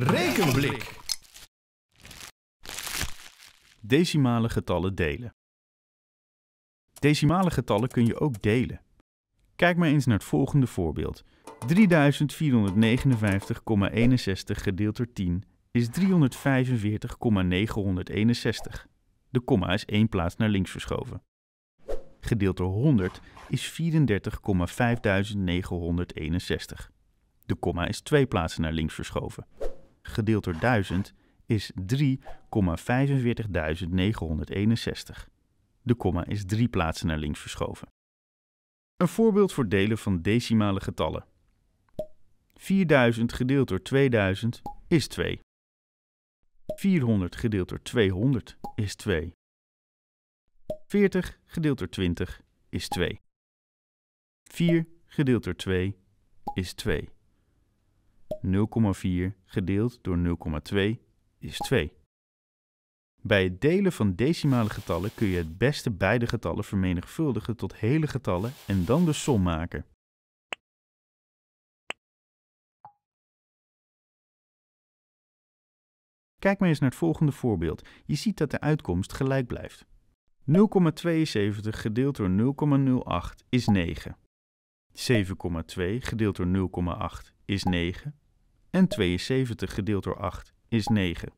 Rekenblik. Decimale getallen delen. Decimale getallen kun je ook delen. Kijk maar eens naar het volgende voorbeeld. 3459,61 gedeeld door 10 is 345,961. De komma is één plaats naar links verschoven. Gedeeld door 100 is 34,5961. De komma is twee plaatsen naar links verschoven gedeeld door 1000 is 3,45961. De komma is drie plaatsen naar links verschoven. Een voorbeeld voor delen van decimale getallen. 4000 gedeeld door 2000 is 2. 400 gedeeld door 200 is 2. 40 gedeeld door 20 is 2. 4 gedeeld door 2 is 2. 0,4 gedeeld door 0,2 is 2. Bij het delen van decimale getallen kun je het beste beide getallen vermenigvuldigen tot hele getallen en dan de som maken. Kijk maar eens naar het volgende voorbeeld. Je ziet dat de uitkomst gelijk blijft. 0,72 gedeeld door 0,08 is 9. 7,2 gedeeld door 0,8 is 9 en 72 gedeeld door 8 is 9.